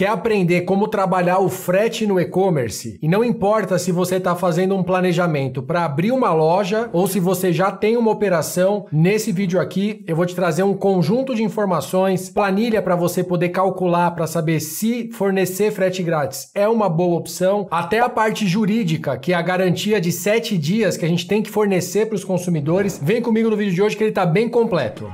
Quer aprender como trabalhar o frete no e-commerce? E não importa se você está fazendo um planejamento para abrir uma loja ou se você já tem uma operação, nesse vídeo aqui eu vou te trazer um conjunto de informações, planilha para você poder calcular para saber se fornecer frete grátis é uma boa opção, até a parte jurídica, que é a garantia de 7 dias que a gente tem que fornecer para os consumidores. Vem comigo no vídeo de hoje que ele está bem completo.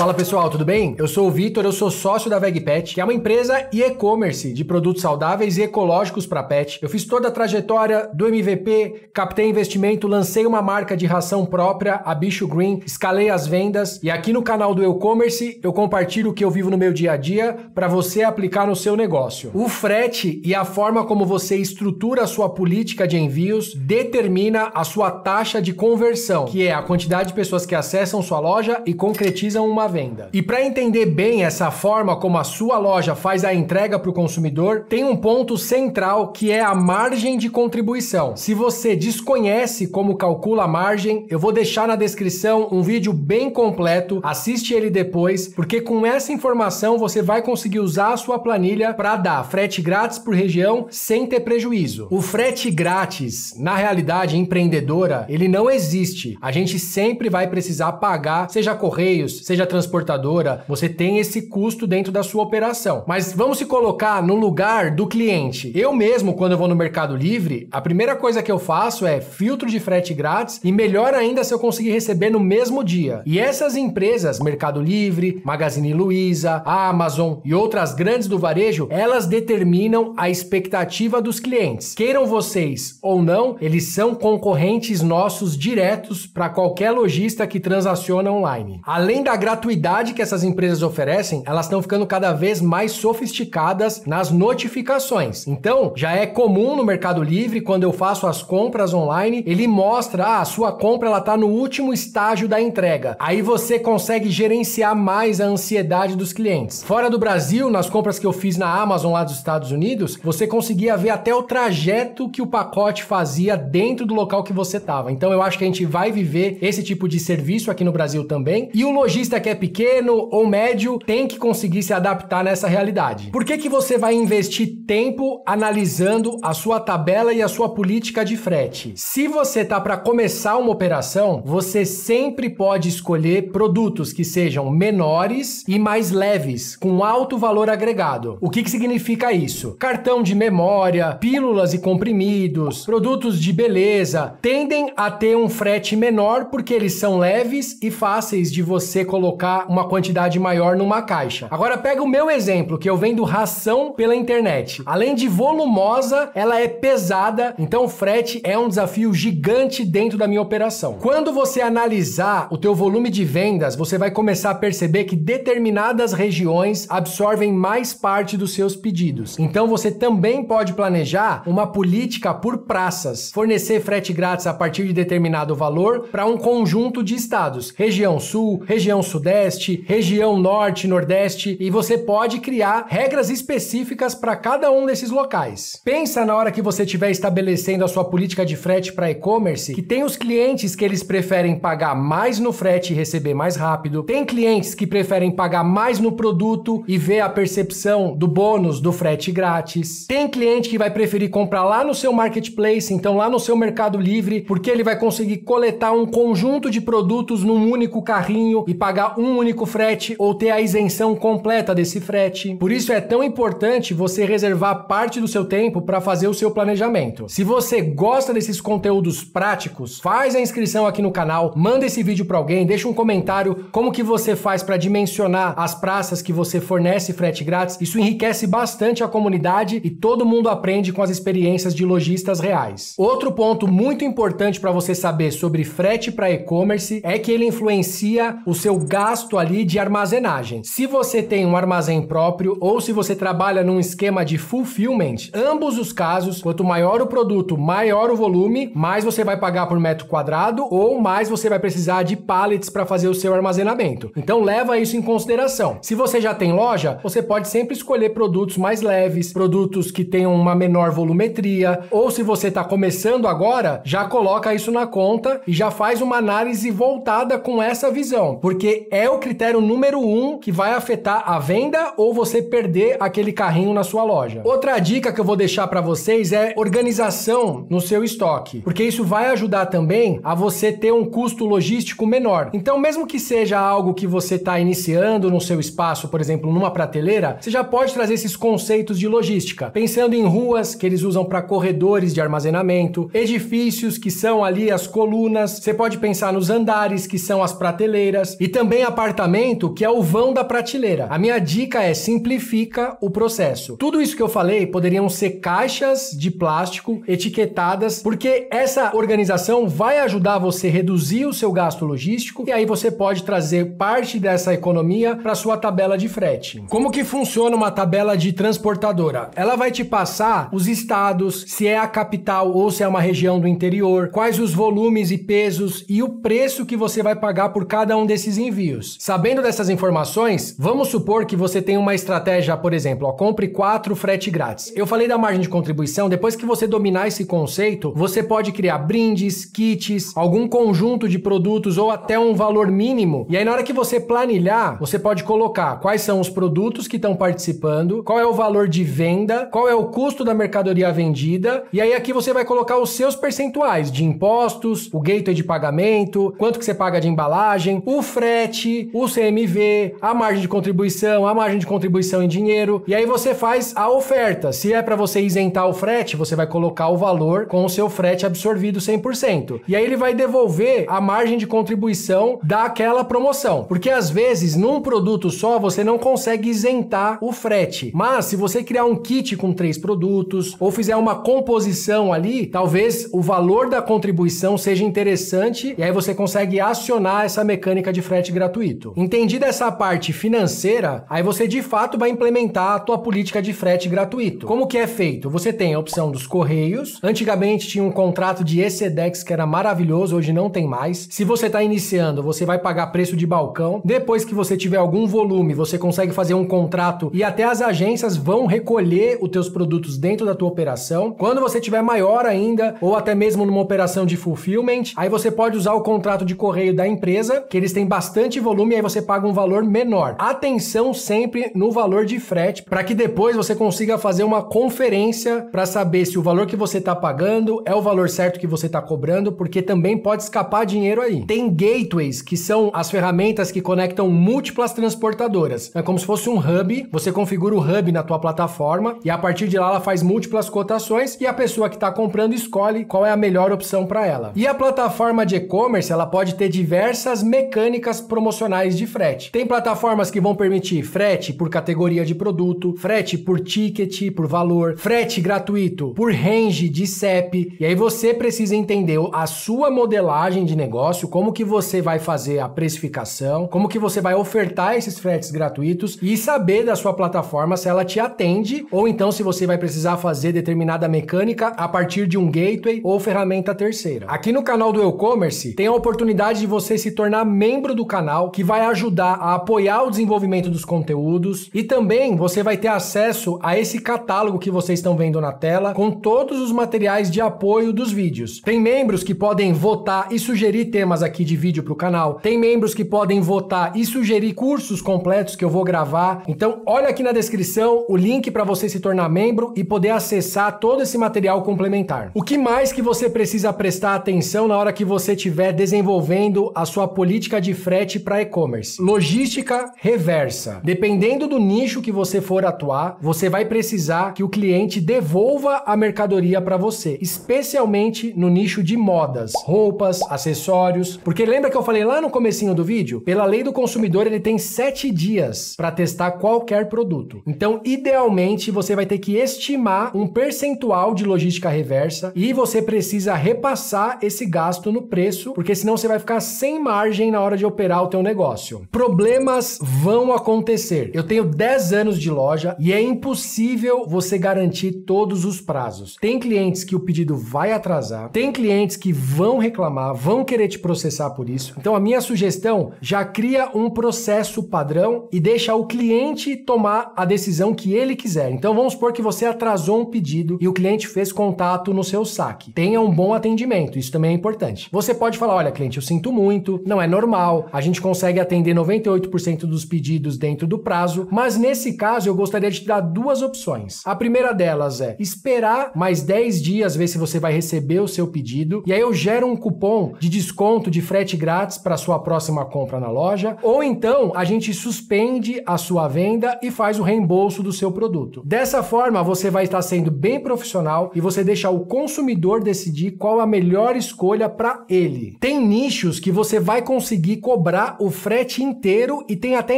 Fala pessoal, tudo bem? Eu sou o Vitor, eu sou sócio da VegPet, que é uma empresa e-commerce de produtos saudáveis e ecológicos para pet. Eu fiz toda a trajetória do MVP, captei investimento, lancei uma marca de ração própria, a Bicho Green, escalei as vendas e aqui no canal do e-commerce eu compartilho o que eu vivo no meu dia a dia para você aplicar no seu negócio. O frete e a forma como você estrutura a sua política de envios determina a sua taxa de conversão, que é a quantidade de pessoas que acessam sua loja e concretizam uma venda. E para entender bem essa forma como a sua loja faz a entrega para o consumidor, tem um ponto central que é a margem de contribuição. Se você desconhece como calcula a margem, eu vou deixar na descrição um vídeo bem completo, assiste ele depois, porque com essa informação você vai conseguir usar a sua planilha para dar frete grátis por região sem ter prejuízo. O frete grátis, na realidade empreendedora, ele não existe. A gente sempre vai precisar pagar, seja correios, seja transporte, transportadora, você tem esse custo dentro da sua operação. Mas vamos se colocar no lugar do cliente. Eu mesmo, quando eu vou no Mercado Livre, a primeira coisa que eu faço é filtro de frete grátis e melhor ainda se eu conseguir receber no mesmo dia. E essas empresas, Mercado Livre, Magazine Luiza, Amazon e outras grandes do varejo, elas determinam a expectativa dos clientes. Queiram vocês ou não, eles são concorrentes nossos diretos para qualquer lojista que transaciona online. Além da gratuidade gratuidade que essas empresas oferecem, elas estão ficando cada vez mais sofisticadas nas notificações. Então, já é comum no Mercado Livre, quando eu faço as compras online, ele mostra, ah, a sua compra ela está no último estágio da entrega. Aí você consegue gerenciar mais a ansiedade dos clientes. Fora do Brasil, nas compras que eu fiz na Amazon lá dos Estados Unidos, você conseguia ver até o trajeto que o pacote fazia dentro do local que você estava. Então eu acho que a gente vai viver esse tipo de serviço aqui no Brasil também. E o lojista que é pequeno ou médio tem que conseguir se adaptar nessa realidade. Por que, que você vai investir tempo analisando a sua tabela e a sua política de frete? Se você tá para começar uma operação, você sempre pode escolher produtos que sejam menores e mais leves, com alto valor agregado. O que, que significa isso? Cartão de memória, pílulas e comprimidos, produtos de beleza, tendem a ter um frete menor porque eles são leves e fáceis de você colocar colocar uma quantidade maior numa caixa. Agora pega o meu exemplo, que eu vendo ração pela internet. Além de volumosa, ela é pesada, então frete é um desafio gigante dentro da minha operação. Quando você analisar o teu volume de vendas, você vai começar a perceber que determinadas regiões absorvem mais parte dos seus pedidos. Então você também pode planejar uma política por praças, fornecer frete grátis a partir de determinado valor para um conjunto de estados, região sul, região sudeste, Sudeste, região Norte, Nordeste, e você pode criar regras específicas para cada um desses locais. Pensa na hora que você estiver estabelecendo a sua política de frete para e-commerce, que tem os clientes que eles preferem pagar mais no frete e receber mais rápido, tem clientes que preferem pagar mais no produto e ver a percepção do bônus do frete grátis, tem cliente que vai preferir comprar lá no seu marketplace, então lá no seu Mercado Livre, porque ele vai conseguir coletar um conjunto de produtos num único carrinho e pagar um único frete ou ter a isenção completa desse frete. Por isso é tão importante você reservar parte do seu tempo para fazer o seu planejamento. Se você gosta desses conteúdos práticos, faz a inscrição aqui no canal, manda esse vídeo para alguém, deixa um comentário como que você faz para dimensionar as praças que você fornece frete grátis. Isso enriquece bastante a comunidade e todo mundo aprende com as experiências de lojistas reais. Outro ponto muito importante para você saber sobre frete para e-commerce é que ele influencia o seu gasto gasto ali de armazenagem. Se você tem um armazém próprio ou se você trabalha num esquema de fulfillment, ambos os casos, quanto maior o produto, maior o volume, mais você vai pagar por metro quadrado ou mais você vai precisar de pallets para fazer o seu armazenamento. Então leva isso em consideração. Se você já tem loja, você pode sempre escolher produtos mais leves, produtos que tenham uma menor volumetria, ou se você está começando agora, já coloca isso na conta e já faz uma análise voltada com essa visão, porque é é o critério número um que vai afetar a venda ou você perder aquele carrinho na sua loja. Outra dica que eu vou deixar para vocês é organização no seu estoque, porque isso vai ajudar também a você ter um custo logístico menor. Então, mesmo que seja algo que você está iniciando no seu espaço, por exemplo, numa prateleira, você já pode trazer esses conceitos de logística, pensando em ruas que eles usam para corredores de armazenamento, edifícios que são ali as colunas, você pode pensar nos andares que são as prateleiras e também a apartamento que é o vão da prateleira. A minha dica é simplifica o processo. Tudo isso que eu falei poderiam ser caixas de plástico etiquetadas, porque essa organização vai ajudar você a reduzir o seu gasto logístico e aí você pode trazer parte dessa economia para sua tabela de frete. Como que funciona uma tabela de transportadora? Ela vai te passar os estados, se é a capital ou se é uma região do interior, quais os volumes e pesos e o preço que você vai pagar por cada um desses envios. Sabendo dessas informações, vamos supor que você tem uma estratégia, por exemplo, ó, compre quatro frete grátis. Eu falei da margem de contribuição, depois que você dominar esse conceito, você pode criar brindes, kits, algum conjunto de produtos ou até um valor mínimo. E aí na hora que você planilhar, você pode colocar quais são os produtos que estão participando, qual é o valor de venda, qual é o custo da mercadoria vendida, e aí aqui você vai colocar os seus percentuais de impostos, o gateway de pagamento, quanto que você paga de embalagem, o frete, o CMV, a margem de contribuição, a margem de contribuição em dinheiro, e aí você faz a oferta. Se é para você isentar o frete, você vai colocar o valor com o seu frete absorvido 100%. E aí ele vai devolver a margem de contribuição daquela promoção. Porque às vezes, num produto só, você não consegue isentar o frete. Mas se você criar um kit com três produtos ou fizer uma composição ali, talvez o valor da contribuição seja interessante e aí você consegue acionar essa mecânica de frete gratuito gratuito. Entendida essa parte financeira, aí você de fato vai implementar a tua política de frete gratuito. Como que é feito? Você tem a opção dos correios. Antigamente tinha um contrato de excedex que era maravilhoso, hoje não tem mais. Se você está iniciando, você vai pagar preço de balcão. Depois que você tiver algum volume, você consegue fazer um contrato e até as agências vão recolher os teus produtos dentro da tua operação. Quando você tiver maior ainda, ou até mesmo numa operação de fulfillment, aí você pode usar o contrato de correio da empresa, que eles têm bastante volume volume, aí você paga um valor menor. Atenção sempre no valor de frete, para que depois você consiga fazer uma conferência para saber se o valor que você está pagando é o valor certo que você está cobrando, porque também pode escapar dinheiro aí. Tem gateways, que são as ferramentas que conectam múltiplas transportadoras. É como se fosse um hub, você configura o hub na tua plataforma e a partir de lá ela faz múltiplas cotações e a pessoa que está comprando escolhe qual é a melhor opção para ela. E a plataforma de e-commerce, ela pode ter diversas mecânicas promocionais promocionais de frete. Tem plataformas que vão permitir frete por categoria de produto, frete por ticket, por valor, frete gratuito por range de CEP. E aí você precisa entender a sua modelagem de negócio, como que você vai fazer a precificação, como que você vai ofertar esses fretes gratuitos e saber da sua plataforma se ela te atende ou então se você vai precisar fazer determinada mecânica a partir de um gateway ou ferramenta terceira. Aqui no canal do e-commerce tem a oportunidade de você se tornar membro do canal canal, que vai ajudar a apoiar o desenvolvimento dos conteúdos e também você vai ter acesso a esse catálogo que vocês estão vendo na tela com todos os materiais de apoio dos vídeos. Tem membros que podem votar e sugerir temas aqui de vídeo para o canal. Tem membros que podem votar e sugerir cursos completos que eu vou gravar. Então, olha aqui na descrição o link para você se tornar membro e poder acessar todo esse material complementar. O que mais que você precisa prestar atenção na hora que você estiver desenvolvendo a sua política de frete para e-commerce. Logística reversa. Dependendo do nicho que você for atuar, você vai precisar que o cliente devolva a mercadoria para você, especialmente no nicho de modas, roupas, acessórios. Porque lembra que eu falei lá no comecinho do vídeo? Pela lei do consumidor, ele tem sete dias para testar qualquer produto. Então, idealmente, você vai ter que estimar um percentual de logística reversa e você precisa repassar esse gasto no preço, porque senão você vai ficar sem margem na hora de operar o teu negócio. Problemas vão acontecer. Eu tenho 10 anos de loja e é impossível você garantir todos os prazos. Tem clientes que o pedido vai atrasar, tem clientes que vão reclamar, vão querer te processar por isso. Então a minha sugestão já cria um processo padrão e deixa o cliente tomar a decisão que ele quiser. Então vamos supor que você atrasou um pedido e o cliente fez contato no seu saque. Tenha um bom atendimento, isso também é importante. Você pode falar, olha cliente, eu sinto muito, não é normal, a gente consegue atender 98% dos pedidos dentro do prazo, mas nesse caso eu gostaria de te dar duas opções. A primeira delas é esperar mais 10 dias, ver se você vai receber o seu pedido, e aí eu gero um cupom de desconto de frete grátis para sua próxima compra na loja, ou então a gente suspende a sua venda e faz o reembolso do seu produto. Dessa forma, você vai estar sendo bem profissional e você deixa o consumidor decidir qual a melhor escolha para ele. Tem nichos que você vai conseguir cobrar o frete inteiro e tem até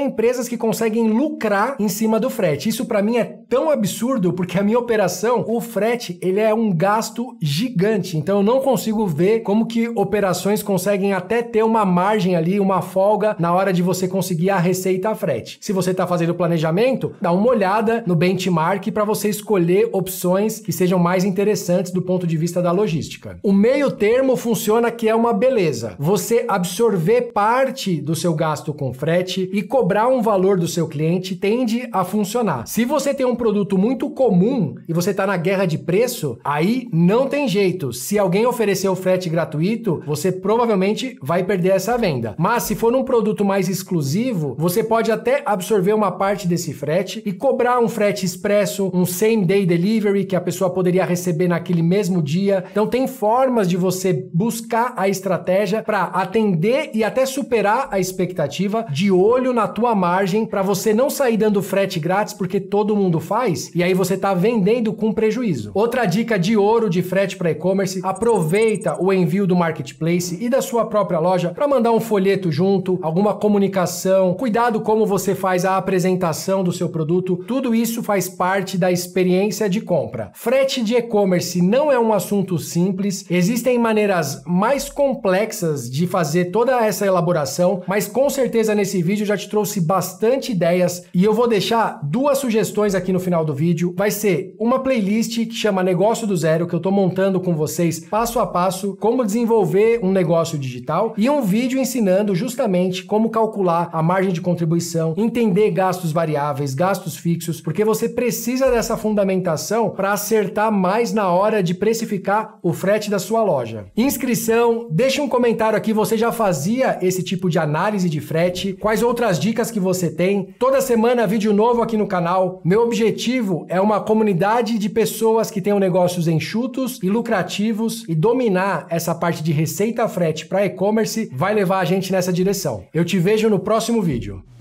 empresas que conseguem lucrar em cima do frete. Isso para mim é tão absurdo porque a minha operação, o frete, ele é um gasto gigante. Então eu não consigo ver como que operações conseguem até ter uma margem ali, uma folga na hora de você conseguir a receita a frete. Se você está fazendo planejamento, dá uma olhada no benchmark para você escolher opções que sejam mais interessantes do ponto de vista da logística. O meio termo funciona que é uma beleza. Você absorver parte do do seu gasto com frete e cobrar um valor do seu cliente tende a funcionar. Se você tem um produto muito comum e você está na guerra de preço, aí não tem jeito. Se alguém oferecer o frete gratuito, você provavelmente vai perder essa venda. Mas se for um produto mais exclusivo, você pode até absorver uma parte desse frete e cobrar um frete expresso, um same day delivery que a pessoa poderia receber naquele mesmo dia. Então tem formas de você buscar a estratégia para atender e até superar a expectativa, de olho na tua margem, para você não sair dando frete grátis porque todo mundo faz e aí você está vendendo com prejuízo. Outra dica de ouro de frete para e-commerce: aproveita o envio do marketplace e da sua própria loja para mandar um folheto junto, alguma comunicação, cuidado como você faz a apresentação do seu produto, tudo isso faz parte da experiência de compra. Frete de e-commerce não é um assunto simples, existem maneiras mais complexas de fazer toda essa elaboração mas com certeza nesse vídeo já te trouxe bastante ideias e eu vou deixar duas sugestões aqui no final do vídeo. Vai ser uma playlist que chama Negócio do Zero, que eu estou montando com vocês passo a passo como desenvolver um negócio digital e um vídeo ensinando justamente como calcular a margem de contribuição, entender gastos variáveis, gastos fixos, porque você precisa dessa fundamentação para acertar mais na hora de precificar o frete da sua loja. Inscrição, deixa um comentário aqui, você já fazia esse tipo de análise análise de frete, quais outras dicas que você tem. Toda semana vídeo novo aqui no canal. Meu objetivo é uma comunidade de pessoas que tenham negócios enxutos e lucrativos e dominar essa parte de receita frete para e-commerce vai levar a gente nessa direção. Eu te vejo no próximo vídeo.